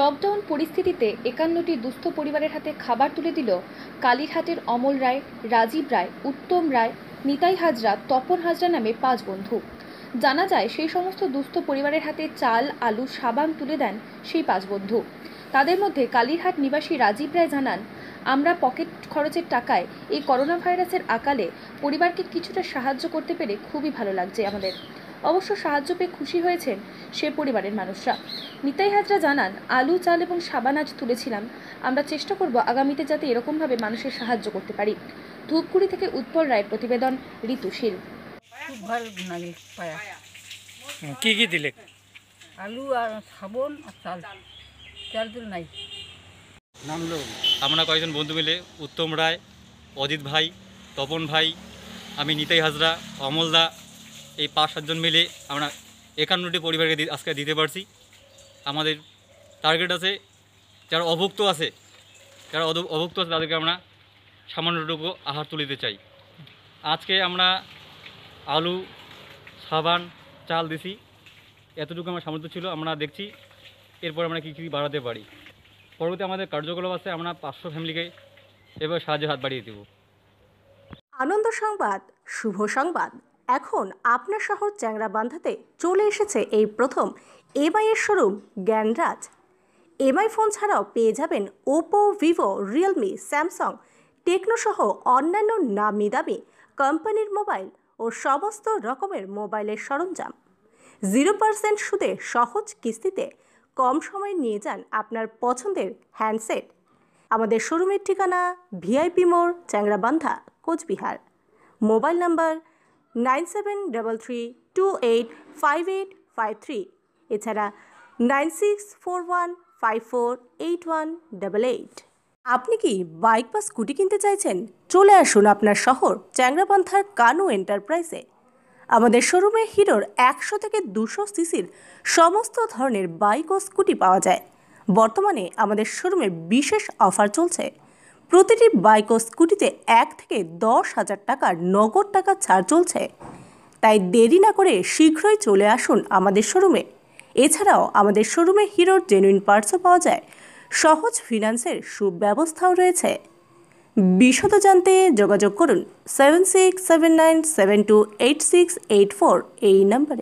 lockdown পরিস্থিতিতে একান্নটি দুস্থ পরিবারের হাতে খাবার তুলে দিল কালীরহাটের অমল রায় রাজীব রায় উত্তম রায় নিতাই হাজরা তপন হাজরা নামে পাঁচ বন্ধু জানা যায় সেই সমস্ত দুস্থ পরিবারের হাতে চাল আলু সাবান তুলে দেন সেই পাঁচ বন্ধু তাদের মধ্যে কালীরহাট নিবাসী রাজীব রায় জানান আমরা পকেট খরচের টাকায় এই করোনা ভাইরাসের আকালে পরিবারকে কিছুটা সাহায্য করতে পেরে খুবই ভালো লাগছে আমাদের অবশ্য সাহায্য পেয়ে খুশি হয়েছেন সে পরিবারের মানুষরা নিতাই হাজরা জানান আলু চাল এবং সাবান আজ তুলেছিলাম আমরা চেষ্টা করব আগামীতে যাতে এরকমভাবে মানুষের সাহায্য করতে পারি ধূপগুড়ি থেকে উৎপল রায় প্রতিবেদন ঋতুশীল কি কি দিলে আলু আর সাবন আর চাল চাল তুল নাই নামলো আমরা কয়েকজন বন্ধু মিলে উত্তম রায় অজিত ভাই তপন ভাই আমি নিতাই হাজরা অমল দা এই পাঁচ সাতজন মিলে আমরা একান্নটি পরিবারকে আজকে দিতে পারছি আমাদের টার্গেট আছে যারা অভুক্ত আছে যারা অভুক্ত আছে তাদেরকে আমরা সামান্যটুকু আহার তুলিতে চাই আজকে আমরা আলু সাবান চাল দিছি এতটুকু আমার সামর্থ্য ছিল আমরা দেখছি এরপর আমরা কী কী বাড়াতে পারি পরবর্তী আমাদের কার্যকলাপ আছে আমরা পাঁচশো ফ্যামিলিকে এবার সাহায্যের হাত বাড়িয়ে দেব আনন্দ সংবাদ শুভ সংবাদ এখন আপনার শহর চ্যাংরাবান্ধাতে চলে এসেছে এই প্রথম এমআইয়ের শোরুম জ্ঞানরাজ এমআই ফোন ছাড়াও পেয়ে যাবেন ওপো ভিভো রিয়েলমি স্যামসাং টেকনোসহ অন্যান্য নামি দামি কোম্পানির মোবাইল ও সমস্ত রকমের মোবাইলের সরঞ্জাম জিরো পার্সেন্ট সুদে সহজ কিস্তিতে কম সময় নিয়ে যান আপনার পছন্দের হ্যান্ডসেট আমাদের শোরুমের ঠিকানা ভিআইপি মোড় Changrabandha Cooch Behar mobile number nine seven three two eight five eight five three এছাড়া nine six four one five four eight one double eight আপনি কি বাইক বা স্কুটি কিনতে চাইছেন চলে আসুন আপনার শহর চ্যাংরাপন্থার কানু এন্টারপ্রাইজে আমাদের শোরুমে হিরোর একশো থেকে দুশো সিসির সমস্ত ধরনের বাইক ও স্কুটি পাওয়া যায় বর্তমানে আমাদের শোরুমে বিশেষ অফার চলছে প্রতিটি বাইক ও স্কুটিতে এক থেকে দশ হাজার টাকার নগদ টাকা ছাড় চলছে তাই দেরি না করে শীঘ্রই চলে আসুন আমাদের শোরুমে এছাড়াও আমাদের শোরুমে হিরোর জেনুইন পার্টসও পাওয়া যায় সহজ ফিনান্সের সুব্যবস্থাও রয়েছে বিশদ জানতে যোগাযোগ করুন seven six seven nine seven two eight six eight four এই নাম্বারে